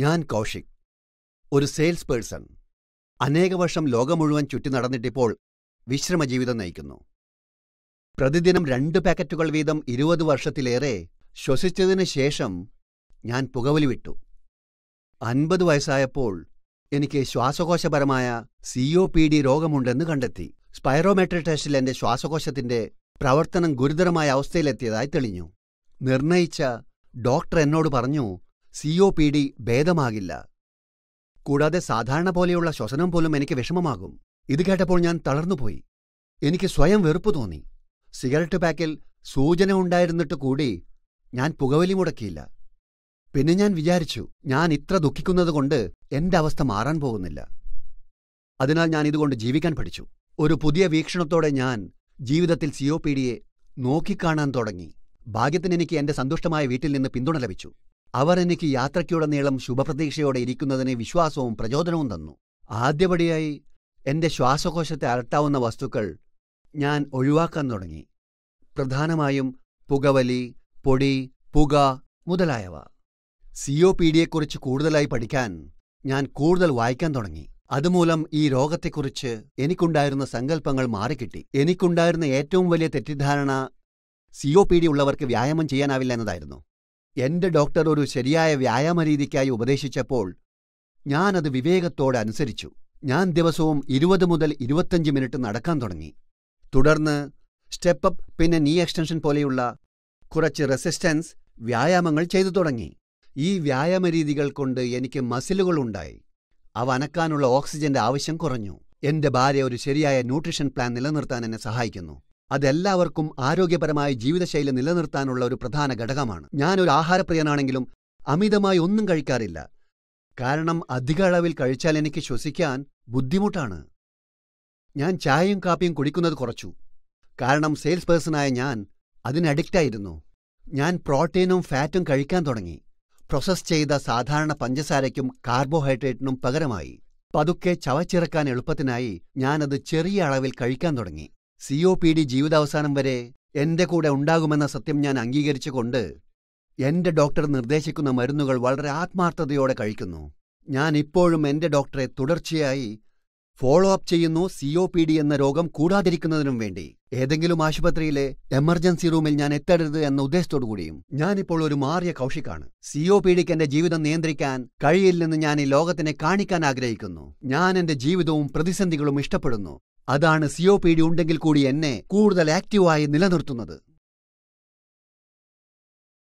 ഞാൻ കൗശിക് ഒരു sales person അനേക വർഷം ലോകം മുഴുവൻ ചുറ്റി നടന്നിട്ടിപ്പോൾ വിശ്രമജീവിതം നയിക്കുന്നു പ്രതിദിനം രണ്ട് പാക്കറ്റുകൾ വീതം ഇരുപത് വർഷത്തിലേറെ ശ്വസിച്ചതിനു ശേഷം ഞാൻ പുകവലി വിട്ടു അൻപത് വയസ്സായപ്പോൾ എനിക്ക് ശ്വാസകോശപരമായ സി ഒ പി ഡി രോഗമുണ്ടെന്ന് കണ്ടെത്തി സ്പൈറോമെട്രിക് ടെസ്റ്റിൽ എന്റെ ശ്വാസകോശത്തിന്റെ പ്രവർത്തനം ഗുരുതരമായ അവസ്ഥയിലെത്തിയതായി തെളിഞ്ഞു നിർണയിച്ച ഡോക്ടർ എന്നോട് പറഞ്ഞു സി ഒ പി ഡി ഭേദമാകില്ല കൂടാതെ സാധാരണ പോലെയുള്ള ശ്വസനം പോലും എനിക്ക് വിഷമമാകും ഇത് കേട്ടപ്പോൾ ഞാൻ തളർന്നുപോയി എനിക്ക് സ്വയം വെറുപ്പ് തോന്നി സിഗരറ്റ് പാക്കിൽ സൂചന ഉണ്ടായിരുന്നിട്ട് കൂടി ഞാൻ പുകവലി മുടക്കിയില്ല പിന്നെ ഞാൻ വിചാരിച്ചു ഞാൻ ഇത്ര ദുഃഖിക്കുന്നതുകൊണ്ട് എന്റെ അവസ്ഥ മാറാൻ പോകുന്നില്ല അതിനാൽ ഞാൻ ഇതുകൊണ്ട് ജീവിക്കാൻ പഠിച്ചു ഒരു പുതിയ വീക്ഷണത്തോടെ ഞാൻ ജീവിതത്തിൽ സി ഒ പി ഡിയെ നോക്കിക്കാണാൻ തുടങ്ങി ഭാഗ്യത്തിന് എനിക്ക് എന്റെ സന്തുഷ്ടമായ വീട്ടിൽ നിന്ന് പിന്തുണ ലഭിച്ചു അവർ എനിക്ക് യാത്രയ്ക്കുടനീളം ശുഭപ്രതീക്ഷയോടെ ഇരിക്കുന്നതിന് വിശ്വാസവും പ്രചോദനവും തന്നു ആദ്യപടിയായി എൻ്റെ ശ്വാസകോശത്തെ അലട്ടാവുന്ന വസ്തുക്കൾ ഞാൻ ഒഴിവാക്കാൻ തുടങ്ങി പ്രധാനമായും പുകവലി പൊടി പുക മുതലായവ സി ഒ പി ഡിയെക്കുറിച്ച് കൂടുതലായി പഠിക്കാൻ ഞാൻ കൂടുതൽ വായിക്കാൻ തുടങ്ങി അതുമൂലം ഈ രോഗത്തെക്കുറിച്ച് എനിക്കുണ്ടായിരുന്ന സങ്കല്പങ്ങൾ മാറിക്കിട്ടി എനിക്കുണ്ടായിരുന്ന ഏറ്റവും വലിയ തെറ്റിദ്ധാരണ സി ഒ പി ഡി ഉള്ളവർക്ക് വ്യായാമം ചെയ്യാനാവില്ല എന്നതായിരുന്നു എന്റെ ഡോക്ടർ ഒരു ശരിയായ വ്യായാമ രീതിക്കായി ഉപദേശിച്ചപ്പോൾ ഞാനത് വിവേകത്തോടെ അനുസരിച്ചു ഞാൻ ദിവസവും ഇരുപത് മുതൽ ഇരുപത്തഞ്ച് മിനിറ്റ് നടക്കാൻ തുടങ്ങി തുടർന്ന് സ്റ്റെപ്പ് അപ്പ് പിന്നെ നീ എക്സ്റ്റൻഷൻ പോലെയുള്ള കുറച്ച് റെസിസ്റ്റൻസ് വ്യായാമങ്ങൾ ചെയ്തു തുടങ്ങി ഈ വ്യായാമ രീതികൾ കൊണ്ട് എനിക്ക് ഉണ്ടായി അവ അനക്കാനുള്ള ഓക്സിജന്റെ ആവശ്യം കുറഞ്ഞു എന്റെ ഭാര്യ ഒരു ശരിയായ ന്യൂട്രീഷൻ പ്ലാൻ നിലനിർത്താൻ എന്നെ സഹായിക്കുന്നു അതെല്ലാവർക്കും ആരോഗ്യപരമായ ജീവിതശൈലി നിലനിർത്താനുള്ള ഒരു പ്രധാന ഘടകമാണ് ഞാനൊരു ആഹാരപ്രിയനാണെങ്കിലും അമിതമായി ഒന്നും കഴിക്കാറില്ല കാരണം അധിക അളവിൽ കഴിച്ചാൽ എനിക്ക് ശ്വസിക്കാൻ ബുദ്ധിമുട്ടാണ് ഞാൻ ചായയും കാപ്പിയും കുടിക്കുന്നത് കുറച്ചു കാരണം സെയിൽസ് പേഴ്സണായ ഞാൻ അതിന് അഡിക്റ്റായിരുന്നു ഞാൻ പ്രോട്ടീനും ഫാറ്റും കഴിക്കാൻ തുടങ്ങി പ്രോസസ് ചെയ്ത സാധാരണ പഞ്ചസാരയ്ക്കും കാർബോഹൈഡ്രേറ്റിനും പകരമായി പതുക്കെ ചവച്ചിറക്കാൻ എളുപ്പത്തിനായി ഞാനത് ചെറിയ അളവിൽ കഴിക്കാൻ തുടങ്ങി സി ഒ പി ഡി ജീവിതാവസാനം വരെ എൻ്റെ കൂടെ ഉണ്ടാകുമെന്ന സത്യം ഞാൻ അംഗീകരിച്ചുകൊണ്ട് എൻ്റെ ഡോക്ടർ നിർദ്ദേശിക്കുന്ന മരുന്നുകൾ വളരെ ആത്മാർത്ഥതയോടെ കഴിക്കുന്നു ഞാൻ ഇപ്പോഴും എൻ്റെ ഡോക്ടറെ തുടർച്ചയായി ഫോളോ അപ്പ് ചെയ്യുന്നു സി ഒ പി ഡി എന്ന രോഗം കൂടാതിരിക്കുന്നതിനും വേണ്ടി ഏതെങ്കിലും ആശുപത്രിയിലെ എമർജൻസി റൂമിൽ ഞാൻ എത്തരുത് എന്ന ഉദ്ദേശത്തോടു കൂടിയും ഞാനിപ്പോൾ ഒരു മാറിയ കൗഷിക്കാണ് സി ഒ പി ഡിക്ക് എന്റെ ജീവിതം നിയന്ത്രിക്കാൻ കഴിയില്ലെന്ന് ഞാൻ ഈ ലോകത്തിനെ കാണിക്കാൻ ആഗ്രഹിക്കുന്നു ഞാൻ എന്റെ ജീവിതവും പ്രതിസന്ധികളും ഇഷ്ടപ്പെടുന്നു അതാണ് സിഒ പി ഡി ഉണ്ടെങ്കിൽ കൂടി എന്നെ കൂടുതൽ ആക്റ്റീവായി നിലനിർത്തുന്നത്